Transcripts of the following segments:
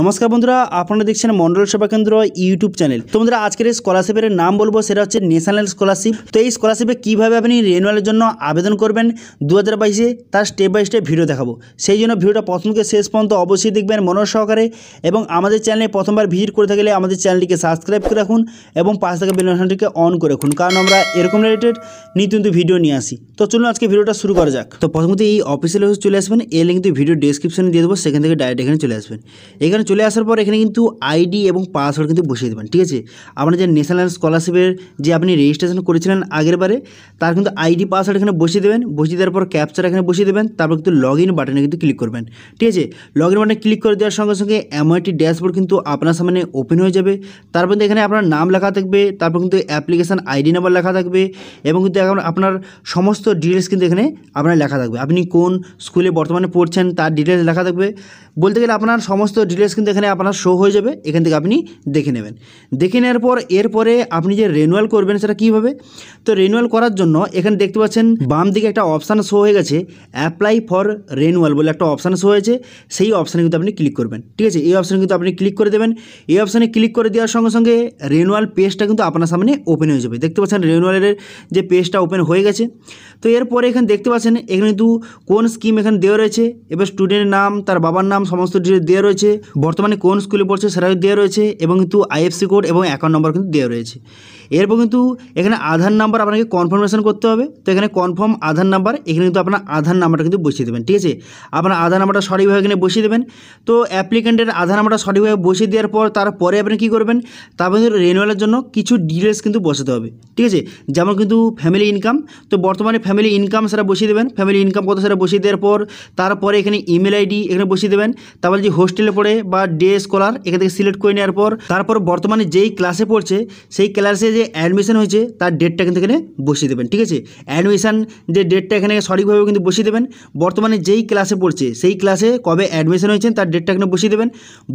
নমস্কার বন্ধুরা আপনারা দেখছেন মন্ডল সেবা কেন্দ্র ইউটিউব চ্যানেল তো বন্ধুরা আজকের এই স্কলারশিপের নাম বলবো সেটা হচ্ছে ন্যাশনাল স্কলারশিপ তো এই স্কলারশিপে কীভাবে আপনি রেনুয়ালের জন্য আবেদন করবেন দু হাজার বাইশে তার স্টেপ বাই স্টেপ ভিডিও দেখাবো সেই জন্য ভিডিওটা প্রথমকে শেষ পর্যন্ত অবশ্যই দেখবেন মনোজ সহকারে এবং আমাদের চ্যানেলে প্রথমবার ভিজিট করে থাকলে আমাদের চ্যানেলটিকে সাবস্ক্রাইব করে রাখুন এবং পাশে থাকা বেলনটিকে অন করে রাখুন কারণ আমরা এরকম রিলেটেড নিত্য নতুন ভিডিও নিয়ে আসি তো চলুন আজকে ভিডিওটা শুরু করা যাক তো প্রথমত এই অফিসিয়াল চলে আসবেন এ লিঙ্ক ভিডিও ডিসক্রিপশনে দিয়ে দেবো সেখান থেকে ডাইরেক্ট এখানে চলে আসবেন এখানে এখানে চলে আসার পর এখানে কিন্তু আইডি এবং পাসওয়ার্ড কিন্তু বসিয়ে দেবেন ঠিক আছে আপনার যে ন্যাশনাল স্কলারশিপের যে আপনি রেজিস্ট্রেশন করেছিলেন আগের বারে তার কিন্তু আইডি পাসওয়ার্ড এখানে বসিয়ে দেবেন বসিয়ে দেওয়ার পর ক্যাপচার এখানে বসিয়ে দেবেন তারপর কিন্তু লগ ইন বাটনে কিন্তু ক্লিক করবেন ঠিক আছে লগ ইন বাটনে ক্লিক করে দেওয়ার সঙ্গে সঙ্গে এমআইটি ড্যাশবোর্ড কিন্তু আপনার সামনে ওপেন হয়ে যাবে তারপর কিন্তু এখানে আপনার নাম লেখা থাকবে তারপর কিন্তু অ্যাপ্লিকেশান আইডি নাম্বার লেখা থাকবে এবং কিন্তু এখন আপনার সমস্ত ডিটেলস কিন্তু এখানে আপনার লেখা থাকবে আপনি কোন স্কুলে বর্তমানে পড়ছেন তার ডিটেলস লেখা থাকবে বলতে গেলে আপনার সমস্ত ডিটেলস অ্যাড্রেস কিন্তু এখানে আপনার শো হয়ে যাবে এখান থেকে আপনি দেখে নেবেন দেখে নেওয়ার পর এরপরে আপনি যে রেনুয়াল করবেন সেটা কীভাবে তো রেনুয়াল করার জন্য এখানে দেখতে পাচ্ছেন বাম দিকে একটা অপশান শো হয়ে গেছে অ্যাপ্লাই ফর রেনুয়াল বলে একটা অপশান শো হয়েছে সেই অপশানে কিন্তু আপনি ক্লিক করবেন ঠিক আছে এই অপশানে কিন্তু আপনি ক্লিক করে দেবেন এই অপশানে ক্লিক করে দেওয়ার সঙ্গে সঙ্গে রেনুয়াল পেজটা কিন্তু আপনার সামনে ওপেন হয়ে যাবে দেখতে পাচ্ছেন রেনুয়ালের যে পেজটা ওপেন হয়ে গেছে তো এরপরে এখানে দেখতে পাচ্ছেন এখানে কিন্তু কোন স্কিম এখানে দেওয়া রয়েছে এবার স্টুডেন্টের নাম তার বাবার নাম সমস্ত দেওয়া রয়েছে বর্তমানে কোন স্কুলে পড়ছে সেটাও দেওয়া রয়েছে এবং কিন্তু আইএফসি কোড এবং অ্যাকাউন্ট নম্বর কিন্তু দেওয়া রয়েছে এরপর কিন্তু এখানে আধার নাম্বার আপনাকে কনফার্মেশন করতে হবে তো এখানে কনফার্ম আধার নাম্বার এখানে কিন্তু আপনার আধার নাম্বারটা কিন্তু বসিয়ে দেবেন ঠিক আছে আপনার আধার নাম্বারটা সঠিকভাবে এখানে বসিয়ে দেবেন তো অ্যাপ্লিকেন্টের আধার নাম্বারটা সঠিকভাবে বসিয়ে দেওয়ার পর তারপরে আপনি কী করবেন তারপরে কিন্তু রেনুয়ালের জন্য কিছু ডিটেলস কিন্তু বসাতে হবে ঠিক আছে যেমন কিন্তু ফ্যামিলি ইনকাম তো বর্তমানে ফ্যামিলি ইনকাম সেটা বসিয়ে দেবেন ফ্যামিলি ইনকাম কত সেটা বসিয়ে দেওয়ার পর তারপরে এখানে ইমেল আইডি এখানে বসিয়ে দেবেন তারপরে যে হোস্টেলে পড়ে বা ডে স্কলার এখান থেকে সিলেক্ট করে নেওয়ার পর তারপর বর্তমানে যেই ক্লাসে পড়ছে সেই ক্লাসে যে অ্যাডমিশন হয়েছে তার ডেটটা কিন্তু এখানে বসিয়ে দেবেন ঠিক আছে অ্যাডমিশান যে ডেটটা এখানে সঠিকভাবে কিন্তু বসিয়ে দেবেন বর্তমানে যেই ক্লাসে পড়ছে সেই ক্লাসে কবে অ্যাডমিশন হয়েছেন তার ডেটটা এখানে বসিয়ে দেবেন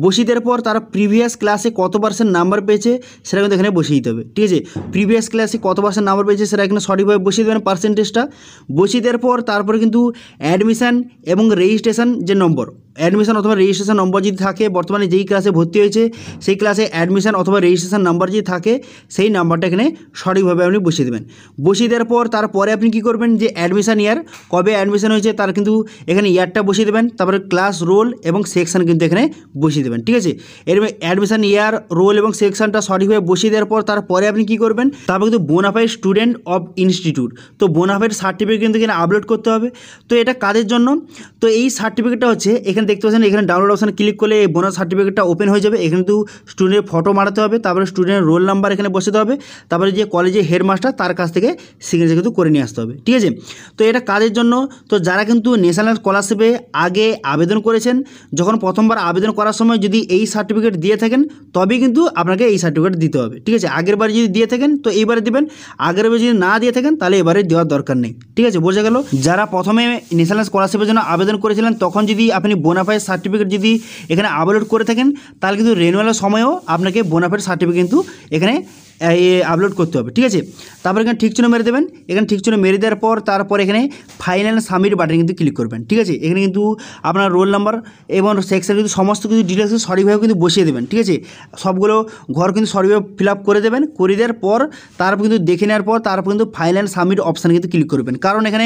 বসিয়ে দেওয়ার পর তারা প্রিভিয়াস ক্লাসে কত পার্সেন্ট নাম্বার পেয়েছে সেটা কিন্তু এখানে বসিয়ে দিতে হবে ঠিক আছে প্রিভিয়াস ক্লাসে কত পার্সেন্ট নাম্বার পেয়েছে সেটা এখানে সঠিকভাবে বসিয়ে দেবেন পার্সেন্টেজটা বসিয়ে দেওয়ার পর তারপরে কিন্তু অ্যাডমিশান এবং রেজিস্ট্রেশন যে নম্বর অ্যাডমিশন অথবা রেজিস্ট্রেশন নম্বর যদি থাকে বর্তমানে যেই ক্লাসে ভর্তি হয়েছে সেই ক্লাসে অ্যাডমিশন অথবা রেজিস্ট্রেশন নাম্বার যদি থাকে সেই নাম্বারটা এখানে সঠিকভাবে আপনি বসিয়ে দেবেন বসিয়ে দেওয়ার পর তারপরে আপনি কি করবেন যে অ্যাডমিশন ইয়ার কবে অ্যাডমিশন হয়েছে তার কিন্তু এখানে ইয়ারটা বসিয়ে দেবেন তারপরে ক্লাস রোল এবং সেকশন কিন্তু এখানে বসিয়ে দেবেন ঠিক আছে এর অ্যাডমিশন ইয়ার রোল এবং সেকশনটা সঠিকভাবে বসিয়ে দেওয়ার পর তারপরে আপনি কি করবেন তারপর কিন্তু বোনাফাই স্টুডেন্ট অফ ইনস্টিটিউট তো বোনাফাইয়ের সার্টিফিকেট কিন্তু এখানে আপলোড করতে হবে তো এটা কাদের জন্য তো এই সার্টিফিকেটটা হচ্ছে এখানে এখানে দেখতে পাচ্ছেন এখানে ডাউনলোড অপশানে ক্লিক করলে এই বোনাস সার্টিফিকেটটা ওপেন হয়ে যাবে এখানে কিন্তু স্টুডেন্টের ফটো মারাতে হবে তারপরে স্টুডেন্টের রোল নাম্বার এখানে বসাতে হবে তারপরে যে কলেজের হেডমাস্টার তার কাছ থেকে সিগনেচার কিন্তু করে নিয়ে আসতে হবে ঠিক আছে তো এটা কাজের জন্য তো যারা কিন্তু ন্যাশনাল স্কলারশিপে আগে আবেদন করেছেন যখন প্রথমবার আবেদন করার সময় যদি এই সার্টিফিকেট দিয়ে থাকেন তবেই কিন্তু আপনাকে এই সার্টিফিকেট দিতে হবে ঠিক আছে আগের বারে যদি দিয়ে থাকেন তো এইবারে দিবেন আগের বারে যদি না দিয়ে থাকেন তাহলে এবারে দেওয়ার দরকার নেই ঠিক আছে বোঝা গেল যারা প্রথমে ন্যাশনাল স্কলারশিপের জন্য আবেদন করেছিলেন তখন যদি আপনি বোনাফাইড সার্টিফিকেট যদি এখানে আপলোড করে থাকেন তাহলে কিন্তু রেনুয়ালের সময়ও আপনাকে বোনাফাইড সার্টিফিকেট কিন্তু এখানে আপলোড করতে হবে ঠিক আছে তারপর এখানে ঠিক চিহ্ন মেরে দেবেন এখানে ঠিক চিহ্ন মেরে দেওয়ার পর তারপর এখানে ফাইনাল সাবমিট বাটনে কিন্তু ক্লিক করবেন ঠিক আছে এখানে কিন্তু আপনার রোল নাম্বার এবং সেকশন কিন্তু সমস্ত কিছু ডিটেলস সঠিকভাবে কিন্তু বসিয়ে দেবেন ঠিক আছে সবগুলো ঘর কিন্তু সঠিকভাবে ফিল আপ করে দেবেন করে দেওয়ার পর তারপর কিন্তু দেখে নেওয়ার পর তারপর কিন্তু ফাইনাল অ্যান্ড সাবমিট অপশানে কিন্তু ক্লিক করবেন কারণ এখানে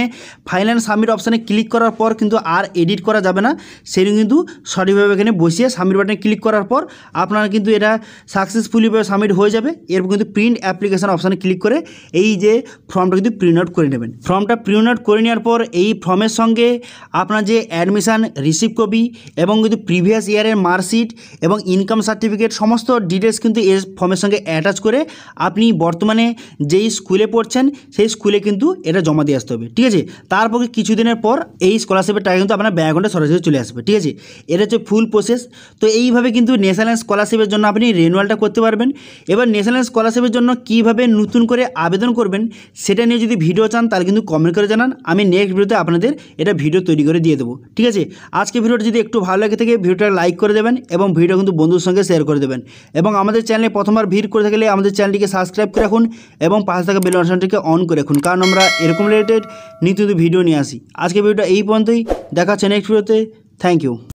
ফাইনাল অ্যান্ড সাবমিট অপশানে ক্লিক করার পর কিন্তু আর এডিট করা যাবে না সেই কিন্তু সঠিকভাবে এখানে বসিয়ে সাবমিট বাটনে ক্লিক করার পর আপনার কিন্তু এটা সাকসেসফুলিভাবে সাবমিট হয়ে যাবে এরপর কিন্তু কিন্তু প্রিন্ট অ্যাপ্লিকেশান অপশানে ক্লিক করে এই যে ফর্মটা কিন্তু প্রিন্ট আউট করে নেবেন ফর্মটা প্রিন্ট আউট করে নেওয়ার পর এই ফর্মের সঙ্গে আপনার যে অ্যাডমিশান রিসিভ কপি এবং কিন্তু প্রিভিয়াস ইয়ারের মার্কশিট এবং ইনকাম সার্টিফিকেট সমস্ত ডিটেলস কিন্তু এই ফর্মের সঙ্গে অ্যাটাচ করে আপনি বর্তমানে যেই স্কুলে পড়ছেন সেই স্কুলে কিন্তু এটা জমা দিয়ে আসতে হবে ঠিক আছে তারপর কিছুদিনের পর এই স্কলারশিপের টাকা কিন্তু আপনার ব্যাঙ্ক অ্যাকাউন্টে সরাসরি চলে আসবে ঠিক আছে এটা হচ্ছে ফুল প্রসেস তো এইভাবে কিন্তু ন্যাশনাল স্কলারশিপের জন্য আপনি রেনুয়ালটা করতে পারবেন এবার ন্যাশনাল স্কলার স্কলারশিপের জন্য কিভাবে নতুন করে আবেদন করবেন সেটা নিয়ে যদি ভিডিও চান তাহলে কিন্তু কমেন্ট করে জানান আমি নেক্সট ভিডিওতে আপনাদের এটা ভিডিও তৈরি করে দিয়ে দেবো ঠিক আছে আজকে ভিডিওটা যদি একটু ভালো লাগে থাকে ভিডিওটা লাইক করে দেবেন এবং ভিডিও কিন্তু বন্ধুর সঙ্গে শেয়ার করে দেবেন এবং আমাদের চ্যানেলে প্রথমবার ভিড় করে থাকলে আমাদের চ্যানেলটিকে সাবস্ক্রাইব করে রাখুন এবং পাশে থাকা বেল অনুষ্ঠানটিকে অন করে রাখুন কারণ আমরা এরকম রিলেটেড নিত্য ভিডিও নিয়ে আসি আজকে ভিডিওটা এই পর্যন্তই দেখা হচ্ছে নেক্সট ভিডিওতে থ্যাংক ইউ